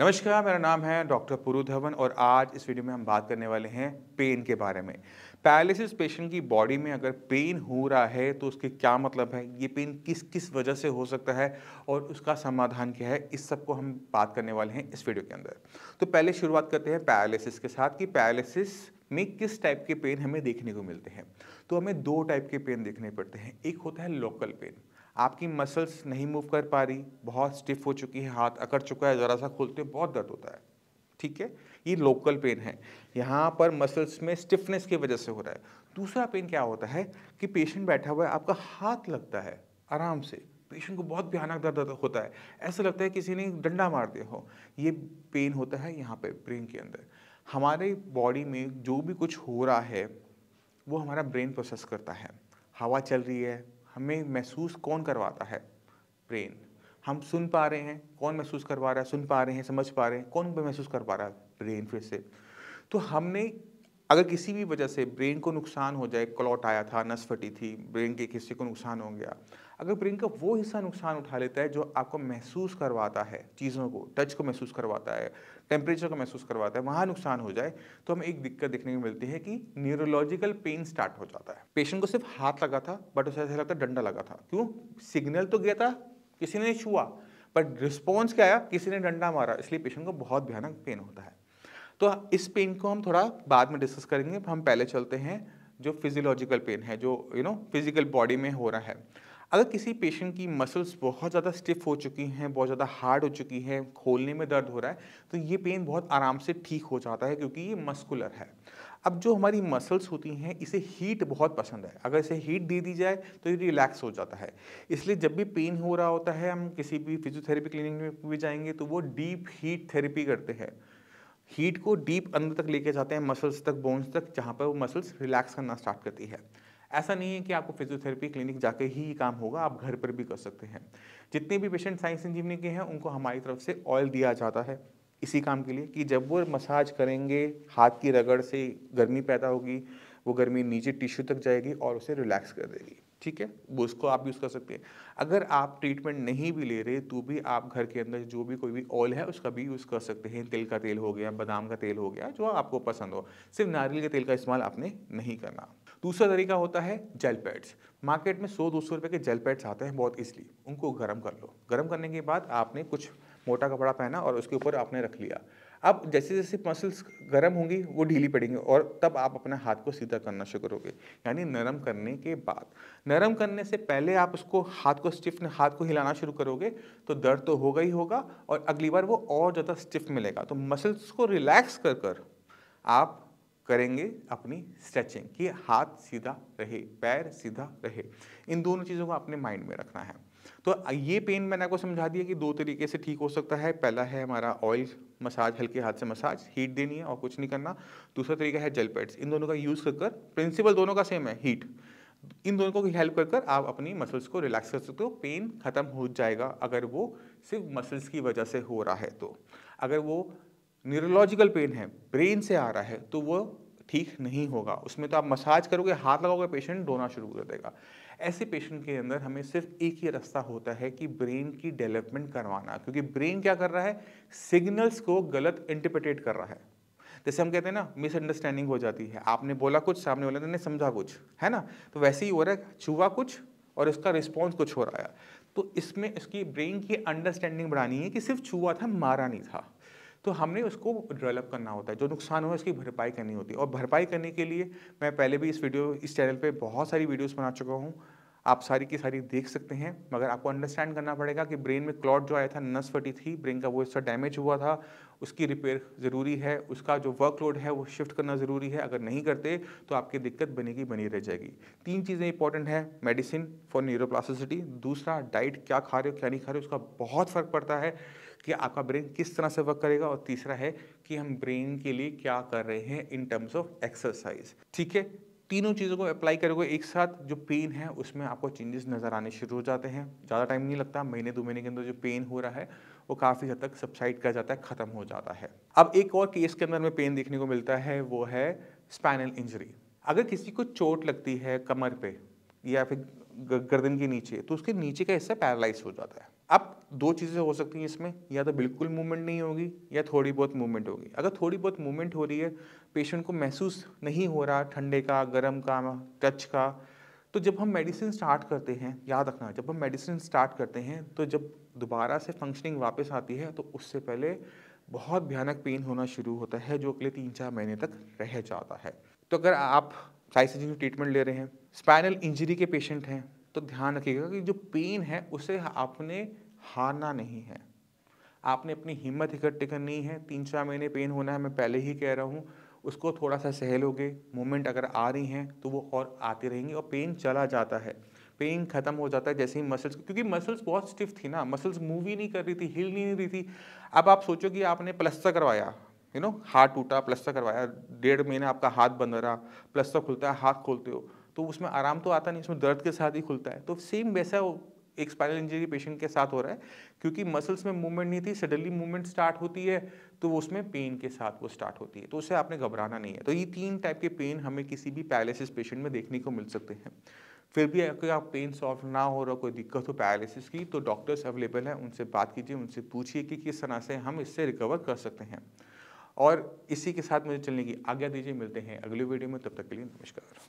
नमस्कार मेरा नाम है डॉक्टर पुरु धवन और आज इस वीडियो में हम बात करने वाले हैं पेन के बारे में पैरालिसिस पेशेंट की बॉडी में अगर पेन हो रहा है तो उसके क्या मतलब है ये पेन किस किस वजह से हो सकता है और उसका समाधान क्या है इस सब को हम बात करने वाले हैं इस वीडियो के अंदर तो पहले शुरुआत करते हैं पैरालिसिस के साथ कि पैरालिसिस में किस टाइप के पेन हमें देखने को मिलते हैं तो हमें दो टाइप के पेन देखने पड़ते हैं एक होता है लोकल पेन आपकी मसल्स नहीं मूव कर पा रही बहुत स्टिफ हो चुकी है हाथ अकड़ चुका है ज़रा सा खोलते हैं बहुत दर्द होता है ठीक है ये लोकल पेन है यहाँ पर मसल्स में स्टिफनेस की वजह से हो रहा है दूसरा पेन क्या होता है कि पेशेंट बैठा हुआ है आपका हाथ लगता है आराम से पेशेंट को बहुत भयानक दर्द होता है ऐसा लगता है किसी ने डंडा मार दिया हो ये पेन होता है यहाँ पे ब्रेन के अंदर हमारे बॉडी में जो भी कुछ हो रहा है वो हमारा ब्रेन प्रोसेस करता है हवा चल रही है हमें महसूस कौन करवाता है ब्रेन हम सुन पा रहे हैं कौन महसूस करवा रहा है सुन पा रहे हैं समझ पा रहे हैं कौन महसूस कर पा रहा है ब्रेन फिर से तो हमने अगर किसी भी वजह से ब्रेन को नुकसान हो जाए क्लॉट आया था नस फटी थी ब्रेन के किसी को नुकसान हो गया अगर प्रियंका वो हिस्सा नुकसान उठा लेता है जो आपको महसूस करवाता है चीज़ों को टच को महसूस करवाता है टेम्परेचर को महसूस करवाता है वहाँ नुकसान हो जाए तो हमें एक दिक्कत देखने को मिलती है कि न्यूरोलॉजिकल पेन स्टार्ट हो जाता है पेशेंट को सिर्फ हाथ लगा था बट उसे ऐसा लगता डंडा लगा था क्यों सिग्नल तो गया था किसी ने छुआ बट रिस्पॉन्स क्या आया किसी ने डंडा मारा इसलिए पेशेंट को बहुत भयानक पेन होता है तो इस पेन को हम थोड़ा बाद में डिस्कस करेंगे हम पहले चलते हैं जो फिजियोलॉजिकल पेन है जो यू नो फिजिकल बॉडी में हो रहा है अगर किसी पेशेंट की मसल्स बहुत ज़्यादा स्टिफ हो चुकी हैं बहुत ज़्यादा हार्ड हो चुकी हैं खोलने में दर्द हो रहा है तो ये पेन बहुत आराम से ठीक हो जाता है क्योंकि ये मस्कुलर है अब जो हमारी मसल्स होती हैं इसे हीट बहुत पसंद है अगर इसे हीट दे दी जाए तो ये रिलैक्स हो जाता है इसलिए जब भी पेन हो रहा होता है हम किसी भी फिजियोथेरेपी क्लिनिक में भी जाएंगे तो वो डीप हीट थेरेपी करते हैं हीट को डीप अंदर तक लेके जाते हैं मसल्स तक बोन्स तक जहाँ पर वो मसल्स रिलैक्स करना स्टार्ट करती है ऐसा नहीं है कि आपको फिजियोथेरेपी क्लिनिक जाके ही काम होगा आप घर पर भी कर सकते हैं जितने भी पेशेंट साइंस इंजीनियरिंग के हैं उनको हमारी तरफ से ऑयल दिया जाता है इसी काम के लिए कि जब वो मसाज करेंगे हाथ की रगड़ से गर्मी पैदा होगी वो गर्मी नीचे टिश्यू तक जाएगी और उसे रिलैक्स कर देगी ठीक है वो उसको आप यूज़ कर सकते हैं अगर आप ट्रीटमेंट नहीं भी ले रहे तो भी आप घर के अंदर जो भी कोई भी ऑयल है उसका भी यूज़ कर सकते हैं तिल का तेल हो गया बादाम का तेल हो गया जो आपको पसंद हो सिर्फ नारियल के तेल का इस्तेमाल आपने नहीं करना दूसरा तरीका होता है जेल पैड्स मार्केट में सौ दो सौ रुपये के जेल पैड्स आते हैं बहुत ईजिली उनको गर्म कर लो गर्म करने के बाद आपने कुछ मोटा कपड़ा पहना और उसके ऊपर आपने रख लिया अब जैसे जैसे मसल्स गर्म होंगी वो ढीली पड़ेंगे और तब आप अपने हाथ को सीधा करना शुरू करोगे यानी नरम करने के बाद नरम करने से पहले आप उसको हाथ को स्टिफ हाथ को हिलाना शुरू करोगे तो दर्द तो होगा ही होगा और अगली बार वो और ज़्यादा स्टिफ मिलेगा तो मसल्स को रिलैक्स कर कर आप करेंगे अपनी स्ट्रेचिंग कि हाथ सीधा रहे पैर सीधा रहे इन दोनों चीज़ों को अपने माइंड में रखना है तो ये पेन मैंने आपको समझा दिया कि दो तरीके से ठीक हो सकता है पहला है हमारा ऑयल मसाज हल्के हाथ से मसाज हीट देनी है और कुछ नहीं करना दूसरा तरीका है जेल पैड्स इन दोनों का यूज़ कर कर प्रिंसिपल दोनों का सेम है हीट इन दोनों को हेल्प कर कर आप अपनी मसल्स को रिलैक्स कर सकते हो पेन ख़त्म हो जाएगा अगर वो सिर्फ मसल्स की वजह से हो रहा है तो अगर वो न्यूरोलॉजिकल पेन है ब्रेन से आ रहा है तो वो ठीक नहीं होगा उसमें तो आप मसाज करोगे हाथ लगाओगे पेशेंट रोना शुरू कर देगा ऐसे पेशेंट के अंदर हमें सिर्फ एक ही रास्ता होता है कि ब्रेन की डेवलपमेंट करवाना क्योंकि ब्रेन क्या कर रहा है सिग्नल्स को गलत इंटरप्रिटेट कर रहा है जैसे हम कहते हैं ना मिसअंडरस्टैंडिंग हो जाती है आपने बोला कुछ सामने वाले ने समझा कुछ है ना तो वैसे ही हो रहा है छुआ कुछ और इसका रिस्पॉन्स कुछ हो रहा है तो इसमें इसकी ब्रेन की अंडरस्टैंडिंग बढ़ानी है कि सिर्फ छुआ था मारा नहीं था तो हमने उसको डेवलप करना होता है जो नुकसान हुआ उसकी भरपाई करनी होती है और भरपाई करने के लिए मैं पहले भी इस वीडियो इस चैनल पर बहुत सारी वीडियोज़ बना चुका हूँ आप सारी की सारी देख सकते हैं मगर आपको अंडरस्टैंड करना पड़ेगा कि ब्रेन में क्लॉट जो आया था नस फटी थी ब्रेन का वो हिस्सा डैमेज हुआ था उसकी रिपेयर ज़रूरी है उसका जो वर्कलोड है वो शिफ्ट करना ज़रूरी है अगर नहीं करते तो आपकी दिक्कत बनेगी बनी रह जाएगी तीन चीज़ें इंपॉर्टेंट है मेडिसिन फॉर न्यूरोप्लास्टिसिटी दूसरा डाइट क्या खा रहे हो क्या नहीं खा रहे हो उसका बहुत फ़र्क पड़ता है कि आपका ब्रेन किस तरह से वर्क करेगा और तीसरा है कि हम ब्रेन के लिए क्या कर रहे हैं इन टर्म्स ऑफ एक्सरसाइज ठीक है तीनों चीज़ों को अप्लाई करोगे एक साथ जो पेन है उसमें आपको चेंजेस नज़र आने शुरू हो जाते हैं ज़्यादा टाइम नहीं लगता महीने दो महीने के अंदर जो पेन हो रहा है वो काफ़ी हद तक सब्साइड कर जाता है ख़त्म हो जाता है अब एक और केस के अंदर में पेन देखने को मिलता है वो है स्पाइनल इंजरी अगर किसी को चोट लगती है कमर पे या फिर गर्दन के नीचे तो उसके नीचे का हिस्सा पैरालाइज हो जाता है अब दो चीज़ें हो सकती हैं इसमें या तो बिल्कुल मूवमेंट नहीं होगी या थोड़ी बहुत मूवमेंट होगी अगर थोड़ी बहुत मूवमेंट हो रही है पेशेंट को महसूस नहीं हो रहा ठंडे का गर्म का टच का तो जब हम मेडिसिन स्टार्ट करते हैं याद रखना जब हम मेडिसिन स्टार्ट करते हैं तो जब दोबारा से फंक्शनिंग वापस आती है तो उससे पहले बहुत भयानक पेन होना शुरू होता है जो अगले तीन चार महीने तक रह जाता है तो अगर आप साइसिजिन ट्रीटमेंट ले रहे हैं स्पाइनल इंजरी के पेशेंट हैं तो ध्यान रखिएगा कि जो पेन है उसे आपने हारना नहीं है आपने अपनी हिम्मत इकट्ठी करनी है तीन चार महीने पेन होना है मैं पहले ही कह रहा हूँ उसको थोड़ा सा सहलोगे मूवमेंट अगर आ रही हैं तो वो और आती रहेंगी और पेन चला जाता है पेन खत्म हो जाता है जैसे ही मसल्स क्योंकि मसल्स बहुत स्टिफ थी ना मसल्स मूव ही नहीं कर रही थी हिल नहीं रही थी अब आप सोचो कि आपने प्लस्तर करवाया यू नो हाथ टूटा प्लस्तर करवाया डेढ़ महीने आपका हाथ बंद रहा प्लस्तर खुलता है हाथ खोलते हो तो उसमें आराम तो आता नहीं उसमें दर्द के साथ ही खुलता है तो सेम वैसा एक स्पाइनल इंजरी पेशेंट के साथ हो रहा है क्योंकि मसल्स में मूवमेंट नहीं थी सडनली मूवमेंट स्टार्ट होती है तो वो उसमें पेन के साथ वो स्टार्ट होती है तो उसे आपने घबराना नहीं है तो ये तीन टाइप के पेन हमें किसी भी पैरालिसिस पेशेंट में देखने को मिल सकते हैं फिर भी अगर आप पेन सॉल्व ना हो रहा कोई दिक्कत हो पैरालिसिस की तो डॉक्टर्स अवेलेबल हैं उनसे बात कीजिए उनसे पूछिए कि किस तरह से हम इससे रिकवर कर सकते हैं और इसी के साथ मुझे चलने की आज्ञा दीजिए मिलते हैं अगले वीडियो में तब तक के लिए नमस्कार